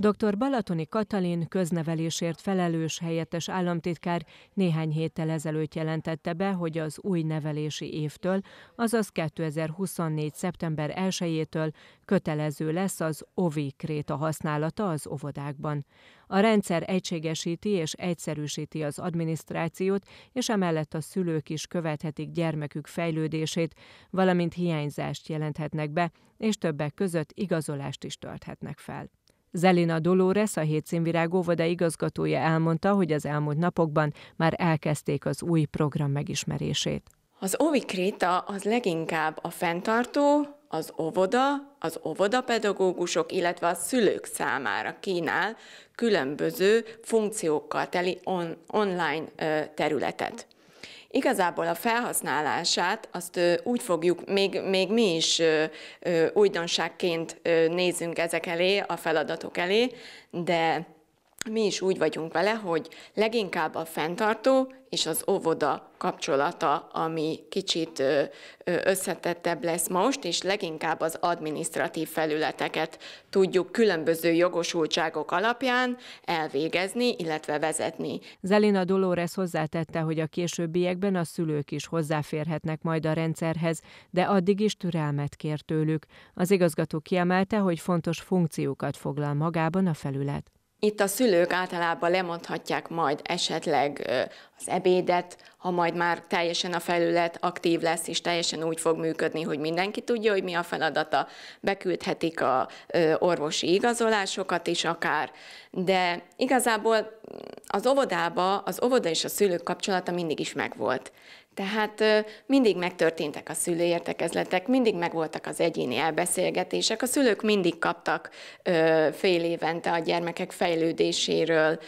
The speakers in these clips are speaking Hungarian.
Dr. Balatoni Katalin köznevelésért felelős helyettes államtitkár néhány héttel ezelőtt jelentette be, hogy az új nevelési évtől, azaz 2024. szeptember 1-től kötelező lesz az OVI kréta használata az óvodákban. A rendszer egységesíti és egyszerűsíti az adminisztrációt, és emellett a szülők is követhetik gyermekük fejlődését, valamint hiányzást jelenthetnek be, és többek között igazolást is tölthetnek fel. Zelina Dolores, a Hétszínvirág óvoda igazgatója elmondta, hogy az elmúlt napokban már elkezdték az új program megismerését. Az Ovi Kréta az leginkább a fenntartó, az óvoda, az óvodapedagógusok, illetve a szülők számára kínál különböző funkciókkal teli on- online területet igazából a felhasználását azt úgy fogjuk, még, még mi is újdonságként nézünk ezek elé, a feladatok elé, de mi is úgy vagyunk vele, hogy leginkább a fenntartó és az óvoda kapcsolata, ami kicsit összetettebb lesz most, és leginkább az adminisztratív felületeket tudjuk különböző jogosultságok alapján elvégezni, illetve vezetni. Zelina Dolores hozzátette, hogy a későbbiekben a szülők is hozzáférhetnek majd a rendszerhez, de addig is türelmet kér tőlük. Az igazgató kiemelte, hogy fontos funkciókat foglal magában a felület. Itt a szülők általában lemondhatják majd esetleg az ebédet, ha majd már teljesen a felület aktív lesz, és teljesen úgy fog működni, hogy mindenki tudja, hogy mi a feladata, beküldhetik a orvosi igazolásokat is akár, de igazából az óvodába az óvoda és a szülők kapcsolata mindig is megvolt. Tehát mindig megtörténtek a értekezletek, mindig megvoltak az egyéni elbeszélgetések, a szülők mindig kaptak fél évente a gyermekek fejlődéséről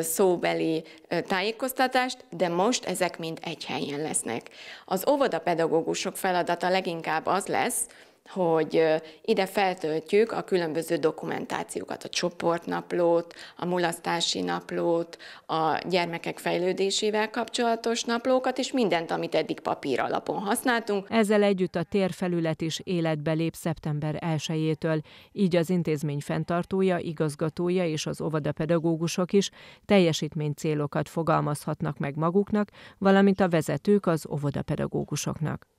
szóbeli tájékoztatást, de most ezek mind egy helyen lesznek. Az óvodapedagógusok feladata leginkább az lesz, hogy ide feltöltjük a különböző dokumentációkat, a csoportnaplót, a mulasztási naplót, a gyermekek fejlődésével kapcsolatos naplókat, és mindent, amit eddig papír alapon használtunk. Ezzel együtt a térfelület is életbe lép szeptember 1-től, így az intézmény fenntartója, igazgatója és az óvodapedagógusok is célokat fogalmazhatnak meg maguknak, valamint a vezetők az óvodapedagógusoknak.